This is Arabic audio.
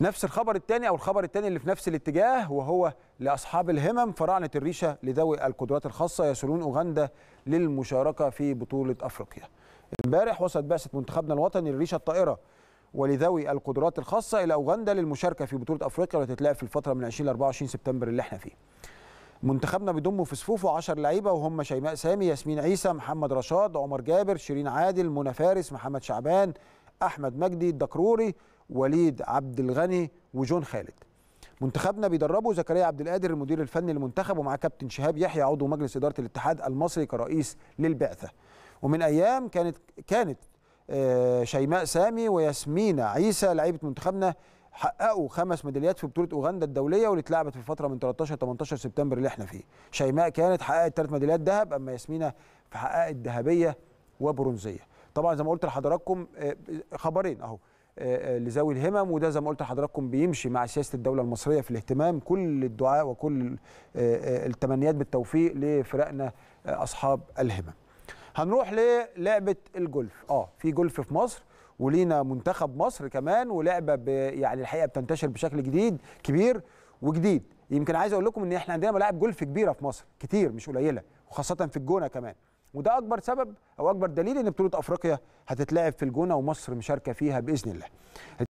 نفس الخبر الثاني او الخبر الثاني اللي في نفس الاتجاه وهو لاصحاب الهمم فراعنه الريشه لذوي القدرات الخاصه يصلون اوغندا للمشاركه في بطوله افريقيا. امبارح وصلت بعثه منتخبنا الوطني للريشه الطائره ولذوي القدرات الخاصه الى اوغندا للمشاركه في بطوله افريقيا والتي هتتلعب في الفتره من 20 ل 24 سبتمبر اللي احنا فيه. منتخبنا بيضم في صفوفه 10 لعيبه وهم شيماء سامي، ياسمين عيسى، محمد رشاد، عمر جابر، شيرين عادل، منى فارس، محمد شعبان، احمد مجدي الدكروري وليد عبد الغني وجون خالد منتخبنا بيدربه زكريا عبد القادر المدير الفني للمنتخب ومعاه كابتن شهاب يحيى عضو مجلس اداره الاتحاد المصري كرئيس للبعثه ومن ايام كانت كانت آه، شيماء سامي وياسمينة عيسى لعيبه منتخبنا حققوا خمس ميداليات في بطوله اوغندا الدوليه واللي اتلعبت في الفتره من 13 18 سبتمبر اللي احنا فيه شيماء كانت حققت ثلاث ميداليات ذهب اما ياسمينة فحققت ذهبيه وبرونزيه طبعا زي ما قلت لحضراتكم آه، خبرين اهو آه، آه، لذوي الهمم وده زي ما قلت لحضراتكم بيمشي مع سياسه الدوله المصريه في الاهتمام كل الدعاء وكل آه، التمنيات بالتوفيق لفرقنا اصحاب الهمم. هنروح للعبه الجولف اه في جولف في مصر ولينا منتخب مصر كمان ولعبه يعني الحقيقه بتنتشر بشكل جديد كبير وجديد يمكن عايز اقول لكم ان احنا عندنا ملاعب جولف كبيره في مصر كتير مش قليله وخاصه في الجونه كمان وده اكبر سبب او اكبر دليل ان بطوله افريقيا هتتلعب في الجونه ومصر مشاركه فيها باذن الله